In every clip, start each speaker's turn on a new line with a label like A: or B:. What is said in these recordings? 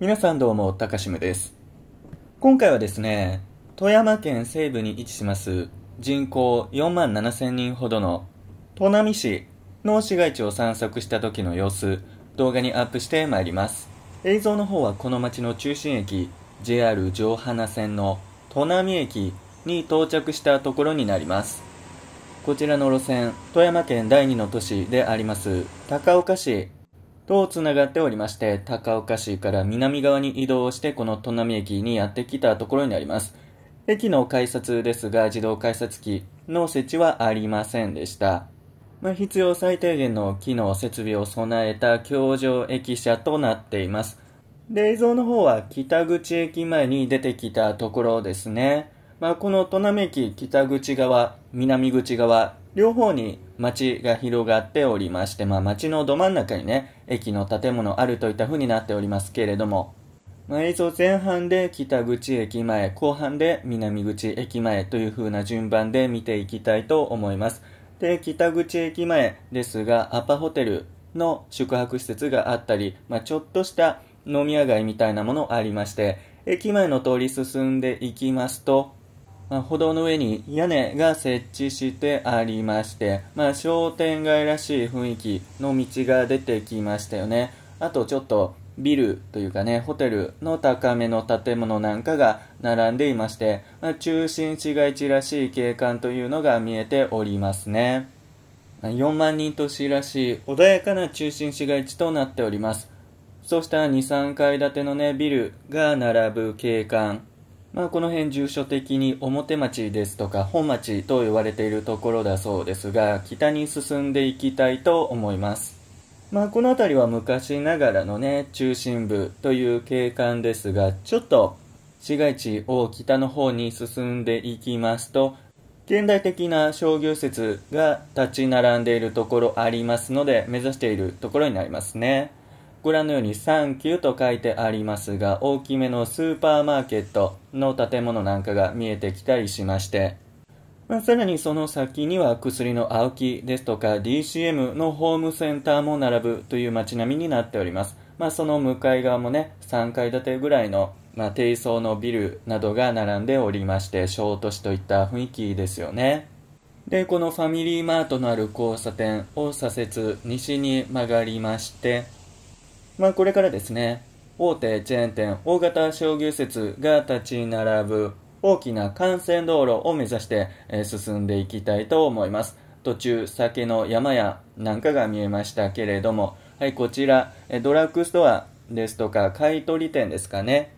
A: 皆さんどうも、高島しむです。今回はですね、富山県西部に位置します人口4万7千人ほどの砺波市の市街地を散策した時の様子、動画にアップしてまいります。映像の方はこの町の中心駅、JR 上花線の砺波駅に到着したところになります。こちらの路線、富山県第2の都市であります、高岡市と繋がっておりまして、高岡市から南側に移動して、この砺波駅にやってきたところになります。駅の改札ですが、自動改札機の設置はありませんでした。まあ、必要最低限の機能設備を備えた橋上駅舎となっています。で、映像の方は北口駅前に出てきたところですね。まあ、この砺波駅北口側、南口側、両方に街が広がっておりまして、まあ、街のど真ん中にね、駅の建物あるといった風になっておりますけれども、まあ、映像前半で北口駅前、後半で南口駅前という風な順番で見ていきたいと思います。で、北口駅前ですが、アパホテルの宿泊施設があったり、まあ、ちょっとした飲み屋街みたいなものありまして、駅前の通り進んでいきますと、ま歩道の上に屋根が設置してありまして、まあ、商店街らしい雰囲気の道が出てきましたよね。あとちょっとビルというかね、ホテルの高めの建物なんかが並んでいまして、まあ、中心市街地らしい景観というのが見えておりますね。4万人都市らしい穏やかな中心市街地となっております。そうした2、3階建てのね、ビルが並ぶ景観まあ、この辺住所的に表町ですとか本町と言われているところだそうですが北に進んでいきたいと思います、まあ、この辺りは昔ながらのね中心部という景観ですがちょっと市街地を北の方に進んでいきますと現代的な商業施設が立ち並んでいるところありますので目指しているところになりますねご覧のようにサンキューと書いてありますが、大きめのスーパーマーケットの建物なんかが見えてきたりしまして、まあ、さらにその先には薬の青木ですとか DCM のホームセンターも並ぶという街並みになっております。まあ、その向かい側もね、3階建てぐらいの、まあ、低層のビルなどが並んでおりまして、小都市といった雰囲気ですよね。で、このファミリーマートのある交差点を左折、西に曲がりまして、まあ、これからですね、大手チェーン店、大型商業施設が立ち並ぶ大きな幹線道路を目指して、え進んでいきたいと思います。途中、酒の山やなんかが見えましたけれども、はい、こちら、えドラッグストアですとか、買取店ですかね。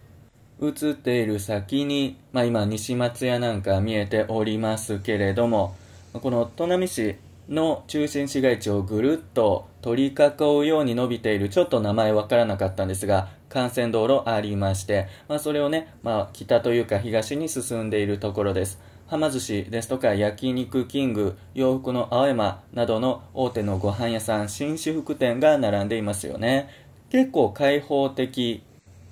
A: 映っている先に、まあ、今、西松屋なんか見えておりますけれども、この砺波市の中心市街地をぐるっと取り囲うように伸びている、ちょっと名前わからなかったんですが、幹線道路ありまして、まあ、それをね、まあ、北というか東に進んでいるところです。はま寿司ですとか焼肉キング、洋服の青山などの大手のご飯屋さん、紳士服店が並んでいますよね。結構開放的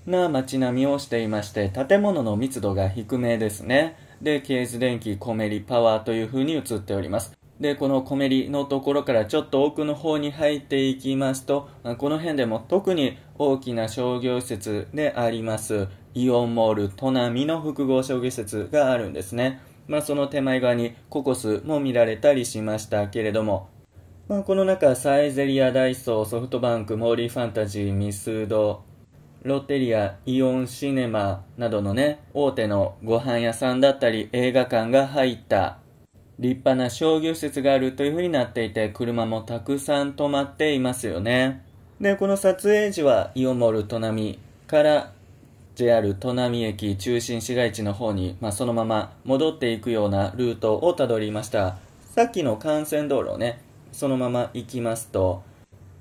A: な街並みをしていまして、建物の密度が低めですね。で、ケーズ電気、コメリ、パワーという風に映っております。で、このコメリのところからちょっと奥の方に入っていきますと、この辺でも特に大きな商業施設であります、イオンモール、ト波の複合商業施設があるんですね。まあ、その手前側にココスも見られたりしましたけれども、まあ、この中、サイゼリア、ダイソー、ソフトバンク、モーリーファンタジー、ミスド、ロッテリア、イオンシネマなどのね、大手のご飯屋さんだったり映画館が入った立派な商業施設があるというふうになっていて、車もたくさん止まっていますよね。で、この撮影時はイオモール砺波から JR 砺波駅中心市街地の方に、まあ、そのまま戻っていくようなルートをたどりました。さっきの幹線道路をね、そのまま行きますと、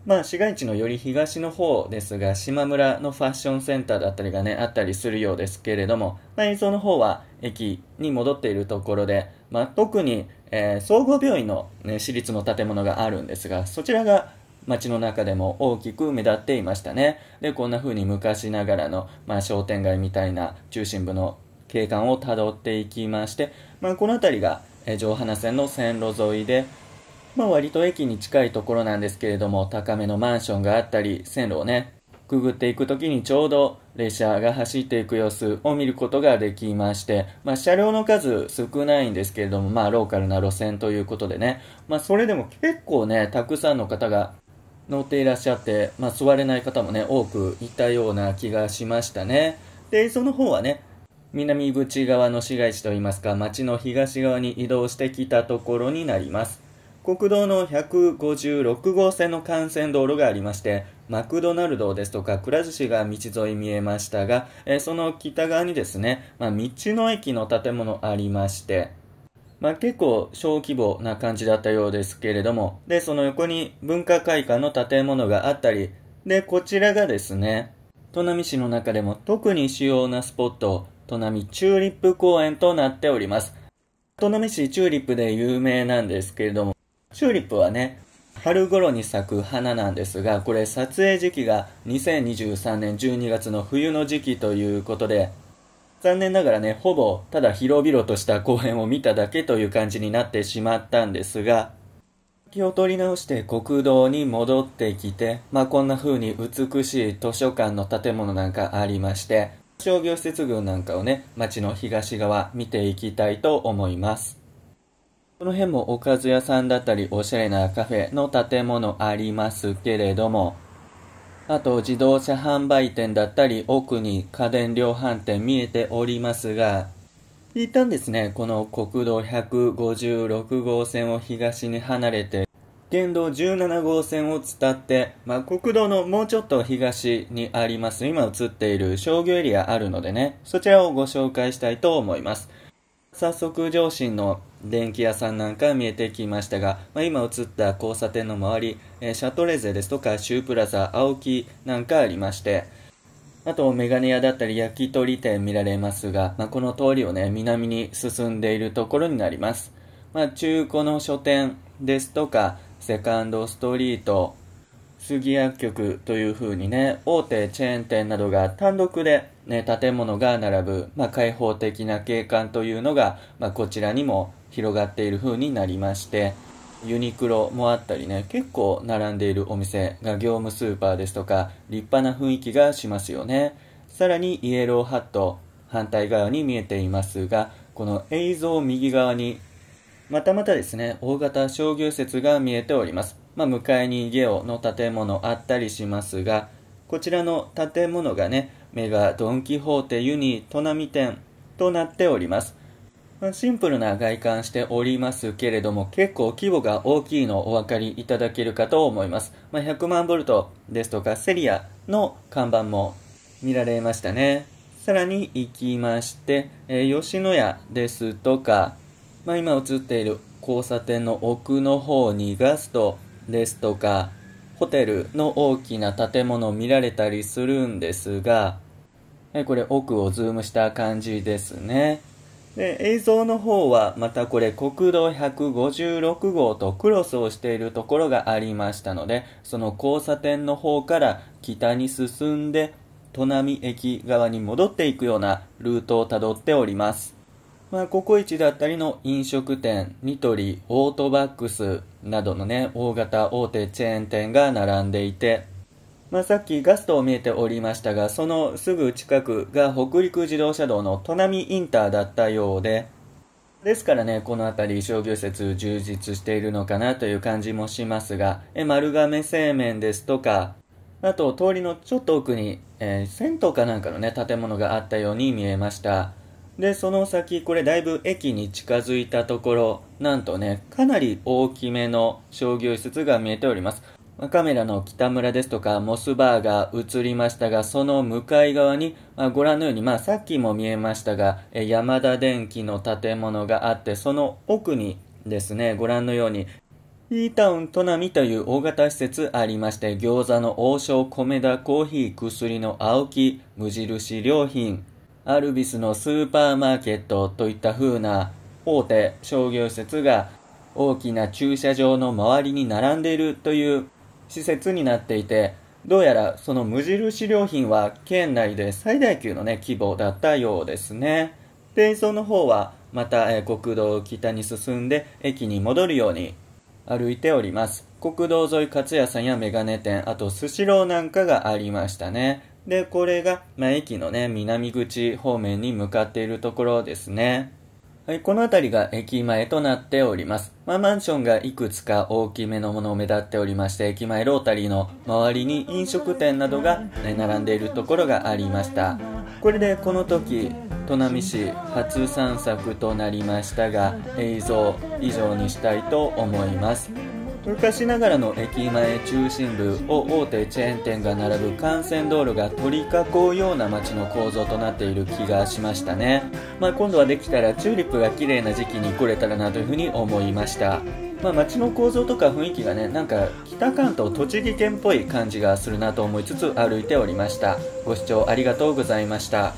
A: まあ、市街地のより東の方ですが、島村のファッションセンターだったりがね、あったりするようですけれども、まあ、映像の方は駅に戻っているところで、まあ、特に、えー、総合病院の、ね、私立の建物があるんですが、そちらが街の中でも大きく目立っていましたね。で、こんな風に昔ながらの、まあ、商店街みたいな中心部の景観をたどっていきまして、まあ、この辺りが、えー、上花線の線路沿いで、まあ割と駅に近いところなんですけれども、高めのマンションがあったり、線路をね、くぐっていく時にちょうど列車が走っていく様子を見ることができまして、まあ、車両の数少ないんですけれども、まあ、ローカルな路線ということでね、まあ、それでも結構ね、たくさんの方が乗っていらっしゃって、まあ、座れない方もね、多くいたような気がしましたね。で、その方はね、南口側の市街地といいますか、町の東側に移動してきたところになります。国道の156号線の幹線道路がありまして、マクドナルドですとか、くら寿司が道沿い見えましたが、えー、その北側にですね、まあ、道の駅の建物ありまして、まあ、結構小規模な感じだったようですけれども、で、その横に文化会館の建物があったり、で、こちらがですね、都波市の中でも特に主要なスポット、都波チューリップ公園となっております。都波市チューリップで有名なんですけれども、チューリップはね、春頃に咲く花なんですが、これ撮影時期が2023年12月の冬の時期ということで、残念ながらね、ほぼただ広々とした公園を見ただけという感じになってしまったんですが、気を取り直して国道に戻ってきて、まあこんな風に美しい図書館の建物なんかありまして、商業施設群なんかをね、街の東側見ていきたいと思います。この辺もおかず屋さんだったり、おしゃれなカフェの建物ありますけれども、あと自動車販売店だったり、奥に家電量販店見えておりますが、一旦ですね、この国道156号線を東に離れて、県道17号線を伝って、まあ、国道のもうちょっと東にあります、今映っている商業エリアあるのでね、そちらをご紹介したいと思います。早速、上信の電気屋さんなんか見えてきましたが、まあ、今映った交差点の周り、えー、シャトレーゼですとかシュープラザ青木なんかありましてあとメガネ屋だったり焼き鳥店見られますが、まあ、この通りをね南に進んでいるところになります、まあ、中古の書店ですとかセカンドストリート杉薬局というふうにね、大手チェーン店などが単独で、ね、建物が並ぶ、まあ、開放的な景観というのが、まあ、こちらにも広がっている風になりまして、ユニクロもあったりね、結構並んでいるお店が業務スーパーですとか、立派な雰囲気がしますよね。さらにイエローハット、反対側に見えていますが、この映像右側に、またまたですね、大型商業施設が見えております。まあ、向かいにゲオの建物あったりしますが、こちらの建物がね、メガドン・キホーテユニトナミ店となっております。シンプルな外観しておりますけれども、結構規模が大きいのをお分かりいただけるかと思います。まあ、100万ボルトですとかセリアの看板も見られましたね。さらに行きまして、えー、吉野家ですとか、まあ、今映っている交差点の奥の方にガストですとかホテルの大きな建物を見られたりするんですがこれ奥をズームした感じですねで映像の方はまたこれ国道156号とクロスをしているところがありましたのでその交差点の方から北に進んで砺波駅側に戻っていくようなルートをたどっておりますまあ、ココイチだったりの飲食店、ニトリ、オートバックスなどのね、大型大手チェーン店が並んでいて、まあ、さっきガストを見えておりましたが、そのすぐ近くが北陸自動車道の砺波インターだったようで、ですからね、この辺り商業施設充実しているのかなという感じもしますが、え丸亀製麺ですとか、あと通りのちょっと奥に、えー、銭湯かなんかのね、建物があったように見えました。で、その先、これだいぶ駅に近づいたところ、なんとね、かなり大きめの商業施設が見えております。カメラの北村ですとかモスバーが映りましたが、その向かい側に、まあ、ご覧のように、まあさっきも見えましたが、え山田電機の建物があって、その奥にですね、ご覧のように、E タウントナミという大型施設ありまして、餃子の王将、米田、コーヒー、薬の青木、無印良品、アルビスのスーパーマーケットといった風な大手商業施設が大きな駐車場の周りに並んでいるという施設になっていて、どうやらその無印良品は県内で最大級のね、規模だったようですね。で、その方はまた、え国道を北に進んで駅に戻るように歩いております。国道沿い勝屋さんやメガネ店、あとスシローなんかがありましたね。で、これが、まあ、駅のね、南口方面に向かっているところですね。はい、この辺りが駅前となっております。まあ、マンションがいくつか大きめのものを目立っておりまして、駅前ロータリーの周りに飲食店などが、ね、並んでいるところがありました。これでこの時、砺波市初散策となりましたが、映像以上にしたいと思います。昔ながらの駅前中心部を大手チェーン店が並ぶ幹線道路が取り囲うような街の構造となっている気がしましたね、まあ、今度はできたらチューリップが綺麗な時期に来れたらなというふうに思いましたまあ、街の構造とか雰囲気がねなんか北関東栃木県っぽい感じがするなと思いつつ歩いておりましたご視聴ありがとうございました